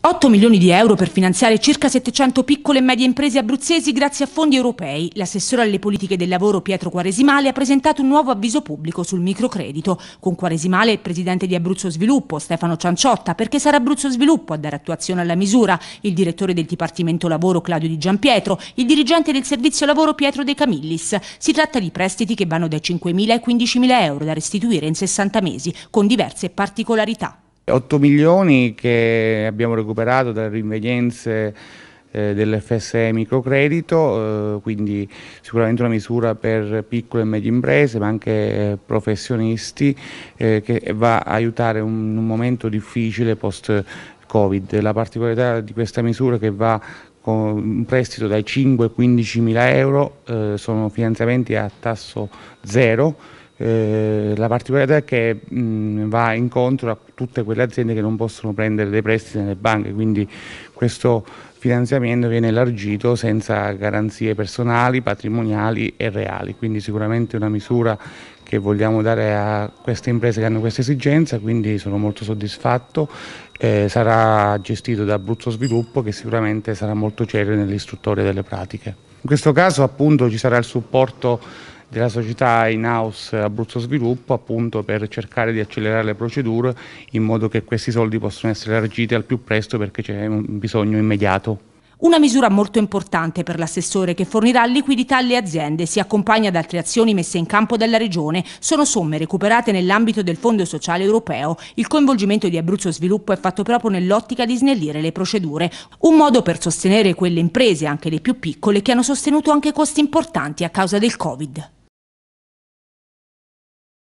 8 milioni di euro per finanziare circa 700 piccole e medie imprese abruzzesi grazie a fondi europei. L'assessore alle politiche del lavoro Pietro Quaresimale ha presentato un nuovo avviso pubblico sul microcredito. Con Quaresimale il presidente di Abruzzo Sviluppo, Stefano Cianciotta, perché sarà Abruzzo Sviluppo a dare attuazione alla misura, il direttore del Dipartimento Lavoro Claudio Di Giampietro, il dirigente del servizio lavoro Pietro De Camillis. Si tratta di prestiti che vanno dai 5.000 ai 15.000 euro da restituire in 60 mesi, con diverse particolarità. 8 milioni che abbiamo recuperato dalle rinvenienze eh, dell'FSE microcredito, eh, quindi sicuramente una misura per piccole e medie imprese, ma anche eh, professionisti, che va a aiutare in un momento difficile post Covid. La particolarità di questa misura è che va con un prestito dai 5 ai 15 mila euro, sono finanziamenti a tasso zero, eh, la particolarità è che mh, va incontro a tutte quelle aziende che non possono prendere dei prestiti nelle banche, quindi questo finanziamento viene elargito senza garanzie personali, patrimoniali e reali, quindi sicuramente una misura che vogliamo dare a queste imprese che hanno questa esigenza, quindi sono molto soddisfatto, eh, sarà gestito da Abruzzo Sviluppo che sicuramente sarà molto celere nell'istruttore delle pratiche. In questo caso appunto ci sarà il supporto della società in house Abruzzo Sviluppo appunto per cercare di accelerare le procedure in modo che questi soldi possano essere elargiti al più presto perché c'è un bisogno immediato. Una misura molto importante per l'assessore che fornirà liquidità alle aziende si accompagna ad altre azioni messe in campo dalla Regione. Sono somme recuperate nell'ambito del Fondo Sociale Europeo. Il coinvolgimento di Abruzzo Sviluppo è fatto proprio nell'ottica di snellire le procedure. Un modo per sostenere quelle imprese, anche le più piccole, che hanno sostenuto anche costi importanti a causa del Covid.